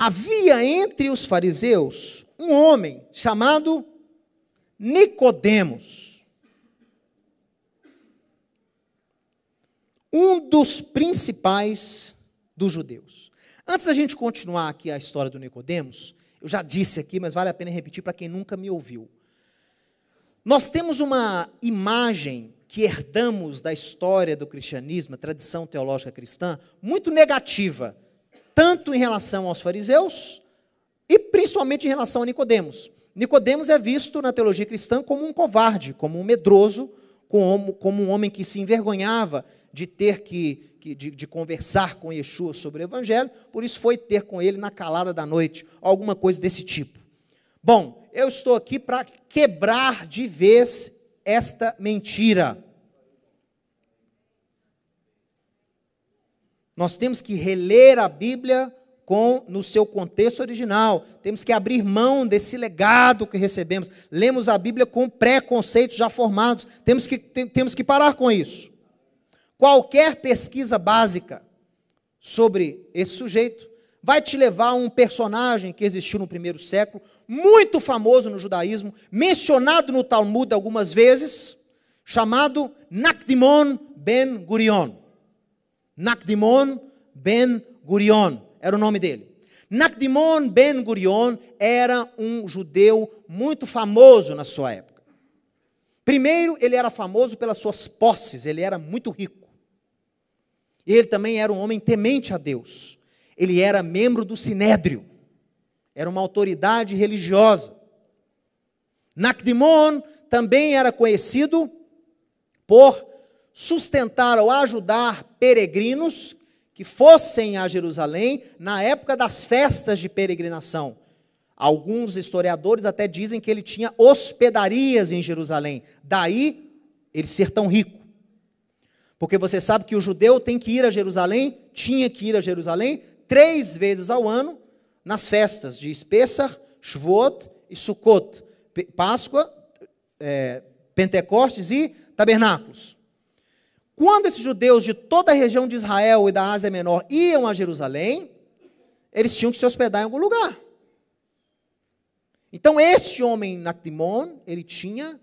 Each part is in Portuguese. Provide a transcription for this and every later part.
Havia entre os fariseus um homem chamado Nicodemos, um dos principais dos judeus. Antes da gente continuar aqui a história do Nicodemos, eu já disse aqui, mas vale a pena repetir para quem nunca me ouviu. Nós temos uma imagem que herdamos da história do cristianismo, a tradição teológica cristã, muito negativa tanto em relação aos fariseus e principalmente em relação a Nicodemos. Nicodemos é visto na teologia cristã como um covarde, como um medroso, como, um homem que se envergonhava de ter que, que de, de, conversar com Yeshua sobre o Evangelho, por isso foi ter com ele na calada da noite, alguma coisa desse tipo. Bom, eu estou aqui para quebrar de vez esta mentira. Nós temos que reler a Bíblia com no seu contexto original. Temos que abrir mão desse legado que recebemos. Lemos a Bíblia com preconceitos já formados. Temos que, tem, temos que parar com isso. Qualquer pesquisa básica sobre esse sujeito vai te levar a um personagem que existiu no primeiro século, muito famoso no judaísmo, mencionado no Talmud algumas vezes, chamado Nakdimon ben Gurion. Nakdimon Ben Gurion era o nome dele. Nakdimon Ben Gurion era um judeu muito famoso na sua época. Primeiro, ele era famoso pelas suas posses, ele era muito rico. Ele também era um homem temente a Deus. Ele era membro do Sinédrio. Era uma autoridade religiosa. Nakdimon também era conhecido por sustentar ou ajudar peregrinos que fossem a Jerusalém na época das festas de peregrinação. Alguns historiadores até dizem que ele tinha hospedarias em Jerusalém, daí ele ser tão rico. Porque você sabe que o judeu tem que ir a Jerusalém, tinha que ir a Jerusalém três vezes ao ano nas festas de Spessar, Shvot e Sukkot, Páscoa, é, Pentecostes e Tabernáculos. Quando esses judeus de toda a região de Israel e da Ásia Menor iam a Jerusalém, eles tinham que se hospedar em algum lugar. Então, este homem, Nactimon, ele tinha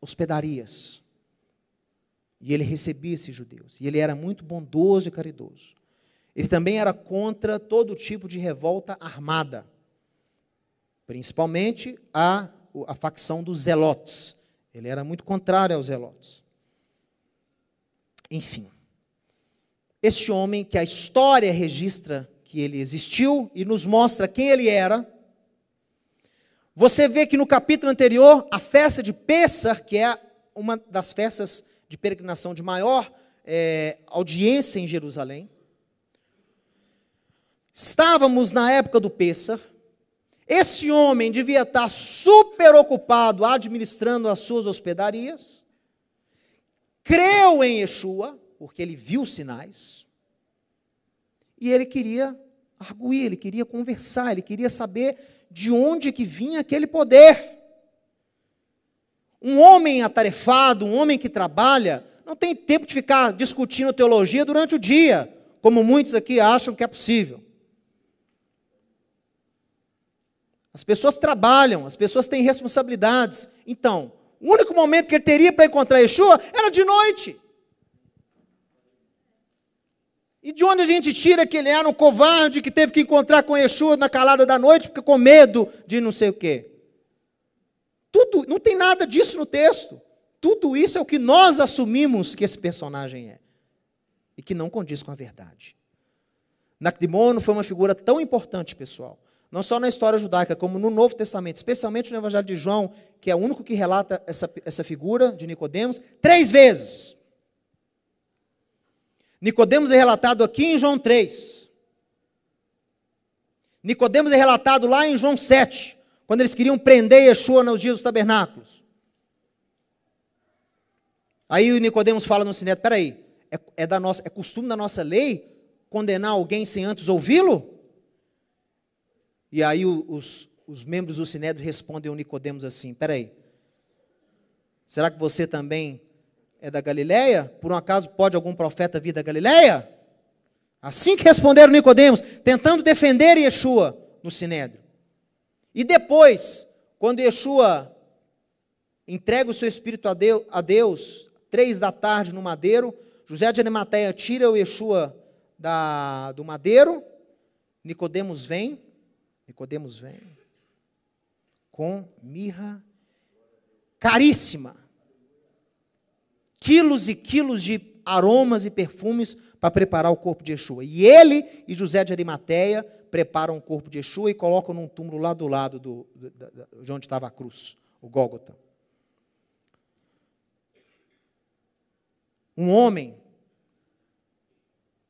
hospedarias. E ele recebia esses judeus. E ele era muito bondoso e caridoso. Ele também era contra todo tipo de revolta armada, principalmente a, a facção dos Zelotes. Ele era muito contrário aos Zelotes. Enfim. Este homem que a história registra que ele existiu e nos mostra quem ele era. Você vê que no capítulo anterior, a festa de Pessah, que é uma das festas de peregrinação de maior é, audiência em Jerusalém, Estávamos na época do Pêssar. Esse homem devia estar super ocupado administrando as suas hospedarias creu em Yeshua, porque ele viu sinais, e ele queria arguir, ele queria conversar, ele queria saber de onde que vinha aquele poder. Um homem atarefado, um homem que trabalha, não tem tempo de ficar discutindo teologia durante o dia, como muitos aqui acham que é possível. As pessoas trabalham, as pessoas têm responsabilidades. Então, o único momento que ele teria para encontrar Yeshua era de noite. E de onde a gente tira que ele era um covarde que teve que encontrar com Yeshua na calada da noite, porque com medo de não sei o quê? Tudo, não tem nada disso no texto. Tudo isso é o que nós assumimos que esse personagem é. E que não condiz com a verdade. Nacdimono foi uma figura tão importante, pessoal, não só na história judaica, como no Novo Testamento, especialmente no Evangelho de João, que é o único que relata essa, essa figura de Nicodemos, três vezes. Nicodemos é relatado aqui em João 3. Nicodemos é relatado lá em João 7, quando eles queriam prender Yeshua nos dias dos tabernáculos. Aí o Nicodemos fala no Sineto, peraí, é, é, da nossa, é costume da nossa lei condenar alguém sem antes ouvi-lo? E aí os, os membros do Sinédrio respondem ao Nicodemos assim: peraí, será que você também é da Galileia? Por um acaso pode algum profeta vir da Galileia? Assim que responderam Nicodemos, tentando defender Yeshua no Sinédrio. E depois, quando Yeshua entrega o seu espírito a Deus, três da tarde no madeiro, José de Arimateia tira o Yeshua da, do madeiro, Nicodemos vem, Nicodemos vem com mirra caríssima. Quilos e quilos de aromas e perfumes para preparar o corpo de Yeshua. E ele e José de Arimateia preparam o corpo de Yeshua e colocam num túmulo lá do lado do, do, do de onde estava a cruz, o Gólgota. Um homem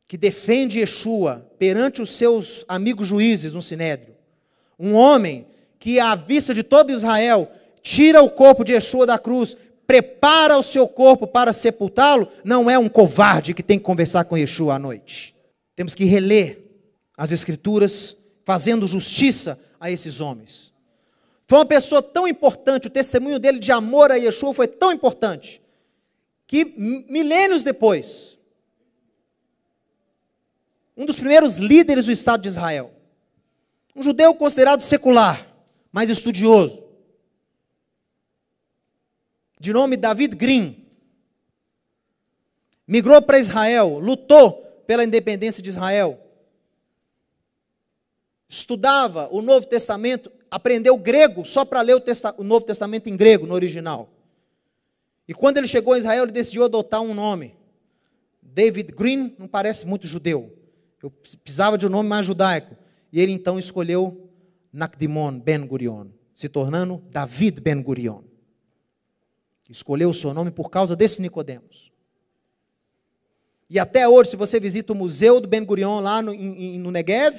que defende Yeshua perante os seus amigos juízes no Sinédrio, um homem que, à vista de todo Israel, tira o corpo de Yeshua da cruz, prepara o seu corpo para sepultá-lo, não é um covarde que tem que conversar com Yeshua à noite. Temos que reler as Escrituras, fazendo justiça a esses homens. Foi uma pessoa tão importante, o testemunho dele de amor a Yeshua foi tão importante, que milênios depois, um dos primeiros líderes do Estado de Israel, um judeu considerado secular, mas estudioso. De nome David Green. Migrou para Israel, lutou pela independência de Israel. Estudava o Novo Testamento, aprendeu grego só para ler o, o Novo Testamento em grego, no original. E quando ele chegou a Israel, ele decidiu adotar um nome. David Green não parece muito judeu. Eu precisava de um nome mais judaico. E ele então escolheu Nakdimon Ben Gurion, se tornando David Ben Gurion. Escolheu o seu nome por causa desse Nicodemos. E até hoje, se você visita o museu do Ben Gurion lá no, em, no Negev,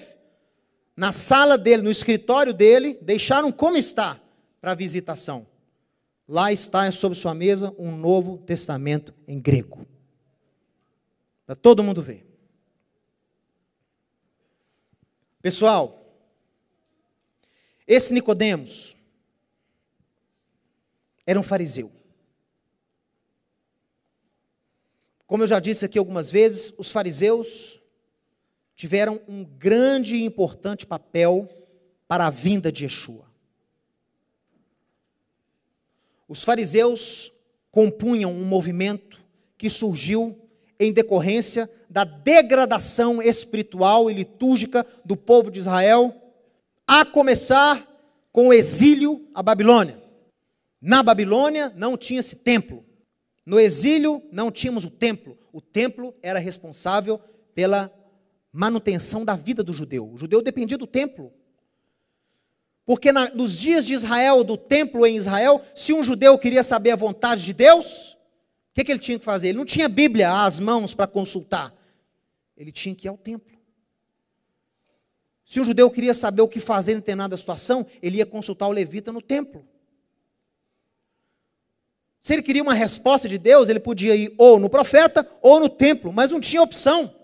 na sala dele, no escritório dele, deixaram como está para visitação. Lá está sobre sua mesa um novo testamento em grego. Para todo mundo ver. Pessoal, esse Nicodemos era um fariseu. Como eu já disse aqui algumas vezes, os fariseus tiveram um grande e importante papel para a vinda de Yeshua. Os fariseus compunham um movimento que surgiu em decorrência da degradação espiritual e litúrgica do povo de Israel, a começar com o exílio à Babilônia. Na Babilônia não tinha-se templo. No exílio não tínhamos o templo. O templo era responsável pela manutenção da vida do judeu. O judeu dependia do templo. Porque na, nos dias de Israel, do templo em Israel, se um judeu queria saber a vontade de Deus, que, que ele tinha que fazer? Ele não tinha Bíblia às mãos para consultar. Ele tinha que ir ao templo. Se o judeu queria saber o que fazer em determinada situação, ele ia consultar o levita no templo. Se ele queria uma resposta de Deus, ele podia ir ou no profeta ou no templo, mas não tinha opção.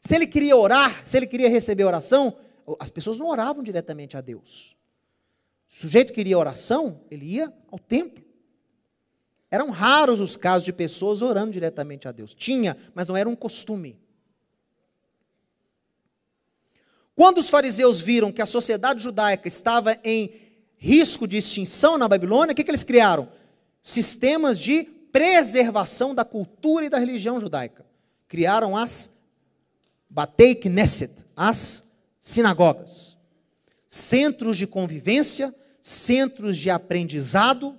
Se ele queria orar, se ele queria receber oração, as pessoas não oravam diretamente a Deus. O sujeito queria oração, ele ia ao templo. Eram raros os casos de pessoas orando diretamente a Deus. Tinha, mas não era um costume. Quando os fariseus viram que a sociedade judaica estava em risco de extinção na Babilônia, o que, que eles criaram? Sistemas de preservação da cultura e da religião judaica. Criaram as Batei Knesset, as sinagogas. Centros de convivência, centros de aprendizado,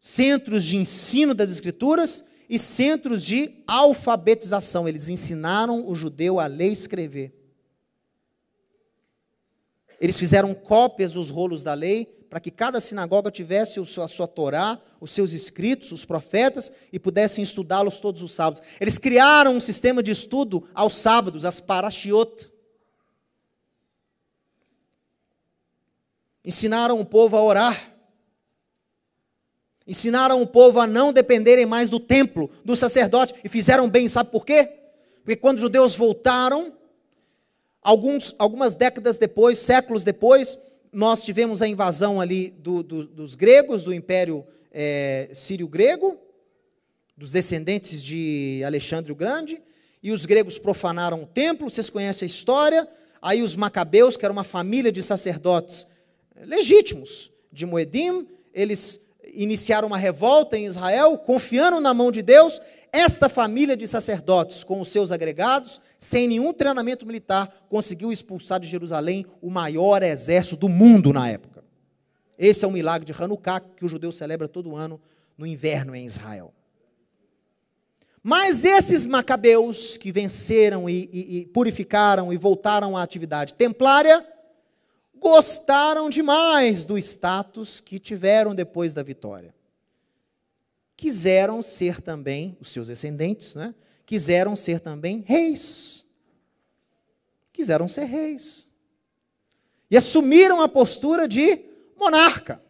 centros de ensino das Escrituras e centros de alfabetização. Eles ensinaram o judeu a ler e escrever. Eles fizeram cópias dos rolos da lei para que cada sinagoga tivesse a sua Torá, os seus escritos, os profetas, e pudessem estudá-los todos os sábados. Eles criaram um sistema de estudo aos sábados, as parashiot. Ensinaram o povo a orar, Ensinaram o povo a não dependerem mais do templo, do sacerdote, e fizeram bem, sabe por quê? Porque quando os judeus voltaram, alguns, algumas décadas depois, séculos depois, nós tivemos a invasão ali do, do, dos gregos, do Império é, Sírio-Grego, dos descendentes de Alexandre o Grande, e os gregos profanaram o templo, vocês conhecem a história. Aí os macabeus, que era uma família de sacerdotes eh, legítimos de Moedim, eles iniciaram uma revolta em Israel, confiando na mão de Deus, esta família de sacerdotes, com os seus agregados, sem nenhum treinamento militar, conseguiu expulsar de Jerusalém o maior exército do mundo na época. Esse é o milagre de Hanukkah que o judeu celebra todo ano no inverno em Israel. Mas esses macabeus que venceram e, e, e purificaram e voltaram à atividade templária, gostaram demais do status que tiveram depois da vitória. Quiseram ser também, os seus descendentes, né? Quiseram ser também reis. Quiseram ser reis. E assumiram a postura de monarca.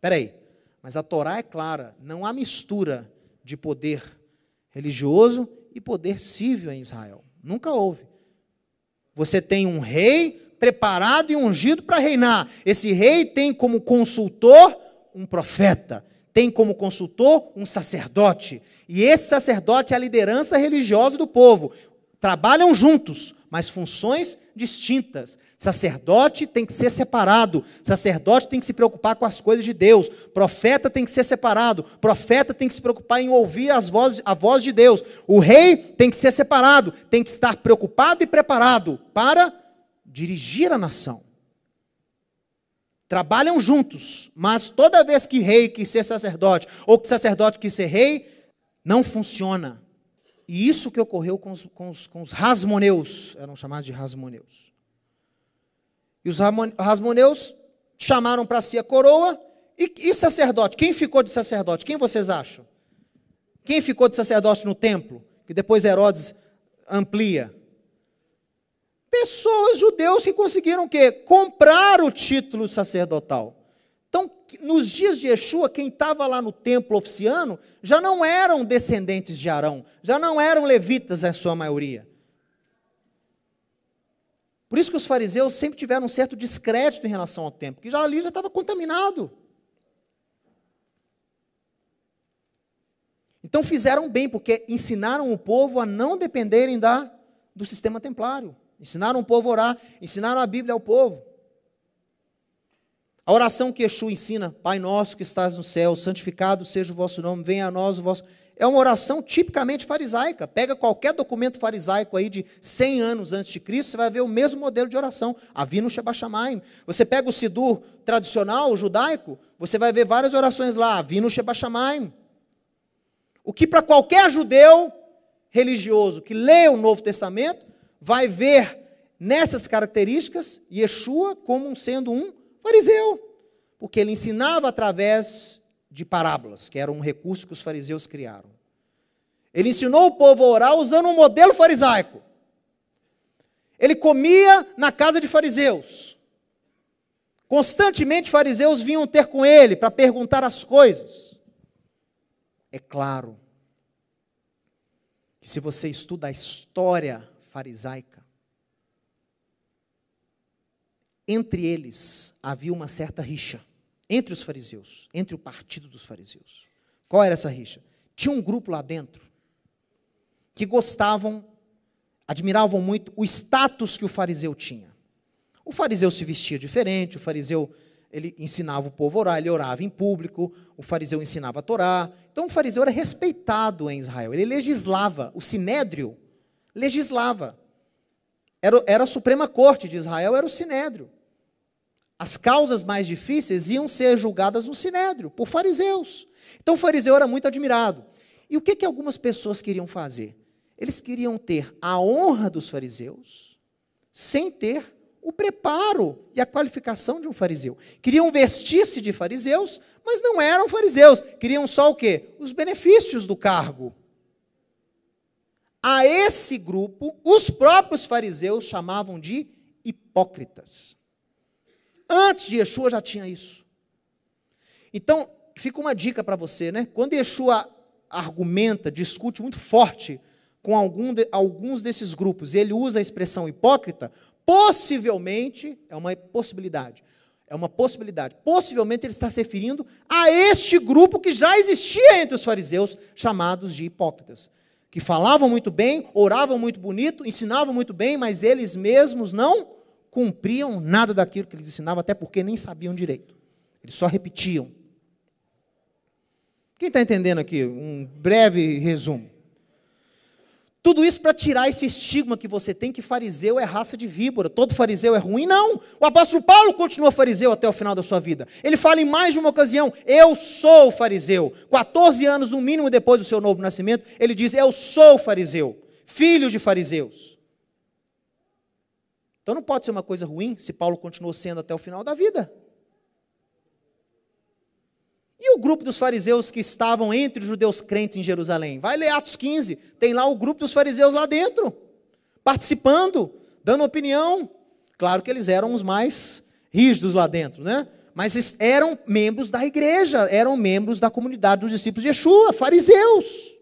Peraí, mas a Torá é clara: não há mistura de poder religioso e poder civil em Israel. Nunca houve. Você tem um rei preparado e ungido para reinar. Esse rei tem como consultor um profeta, tem como consultor um sacerdote. E esse sacerdote é a liderança religiosa do povo. Trabalham juntos, mas funções distintas. Sacerdote tem que ser separado, sacerdote tem que se preocupar com as coisas de Deus, profeta tem que ser separado, profeta tem que se preocupar em ouvir as vozes, a voz de Deus, o rei tem que ser separado, tem que estar preocupado e preparado para dirigir a nação. Trabalham juntos, mas toda vez que rei quis ser sacerdote, ou que sacerdote quis ser rei, não funciona. E isso que ocorreu com os, com os, com os rasmoneus, eram chamados de rasmoneus. E os rasmoneus chamaram para si a coroa, e, e sacerdote? Quem ficou de sacerdote? Quem vocês acham? Quem ficou de sacerdote no templo? Que depois Herodes amplia. Pessoas judeus que conseguiram o quê? Comprar o título sacerdotal. Então, nos dias de Yeshua, quem estava lá no templo oficiano já não eram descendentes de Arão, já não eram levitas a sua maioria. Por isso que os fariseus sempre tiveram um certo descrédito em relação ao templo, que já ali já estava contaminado. Então fizeram bem, porque ensinaram o povo a não dependerem da, do sistema templário. Ensinaram o povo a orar, ensinaram a Bíblia ao povo. A oração que Yeshua ensina, Pai nosso que estás no céu, santificado seja o vosso nome, venha a nós o vosso. É uma oração tipicamente farisaica. Pega qualquer documento farisaico aí de 100 anos antes de Cristo, você vai ver o mesmo modelo de oração. Avinu shebashamaim Você pega o Sidur tradicional, o judaico, você vai ver várias orações lá. Avinu shebashamaim O que para qualquer judeu religioso que lê o Novo Testamento, vai ver nessas características Yeshua como sendo um fariseu, porque ele ensinava através de parábolas, que era um recurso que os fariseus criaram. Ele ensinou o povo a orar usando um modelo farisaico. Ele comia na casa de fariseus. Constantemente fariseus vinham ter com ele para perguntar as coisas. É claro que se você estuda a história farisaica. Entre eles havia uma certa rixa, entre os fariseus, entre o partido dos fariseus. Qual era essa rixa? Tinha um grupo lá dentro que gostavam, admiravam muito o status que o fariseu tinha. O fariseu se vestia diferente, o fariseu ele ensinava o povo a orar, ele orava em público, o fariseu ensinava a Torá. Então o fariseu era respeitado em Israel, ele legislava. O sinédrio legislava. Era, era a Suprema Corte de Israel, era o Sinédrio. As causas mais difíceis iam ser julgadas no Sinédrio, por fariseus. Então o fariseu era muito admirado. E o que, que algumas pessoas queriam fazer? Eles queriam ter a honra dos fariseus, sem ter o preparo e a qualificação de um fariseu. Queriam vestir-se de fariseus, mas não eram fariseus. Queriam só o quê? Os benefícios do cargo. A esse grupo, os próprios fariseus chamavam de hipócritas. Antes de Yeshua já tinha isso. Então, fica uma dica para você, né? Quando Yeshua argumenta, discute muito forte com algum de, alguns desses grupos, e ele usa a expressão hipócrita, possivelmente, é uma possibilidade, é uma possibilidade, possivelmente ele está se referindo a este grupo que já existia entre os fariseus, chamados de hipócritas que falavam muito bem, oravam muito bonito, ensinavam muito bem, mas eles mesmos não cumpriam nada daquilo que eles ensinavam, até porque nem sabiam direito. Eles só repetiam. Quem está entendendo aqui? Um breve resumo. Tudo isso para tirar esse estigma que você tem que fariseu é raça de víbora, todo fariseu é ruim. Não! O apóstolo Paulo continua fariseu até o final da sua vida. Ele fala em mais de uma ocasião: Eu sou fariseu. 14 anos, no mínimo, depois do seu novo nascimento, ele diz: Eu sou fariseu, filho de fariseus. Então não pode ser uma coisa ruim se Paulo continuou sendo até o final da vida. E o grupo dos fariseus que estavam entre os judeus crentes em Jerusalém? Vai ler Atos 15, tem lá o grupo dos fariseus lá dentro, participando, dando opinião. Claro que eles eram os mais rígidos lá dentro, né? Mas eram membros da igreja, eram membros da comunidade dos discípulos de Yeshua, fariseus.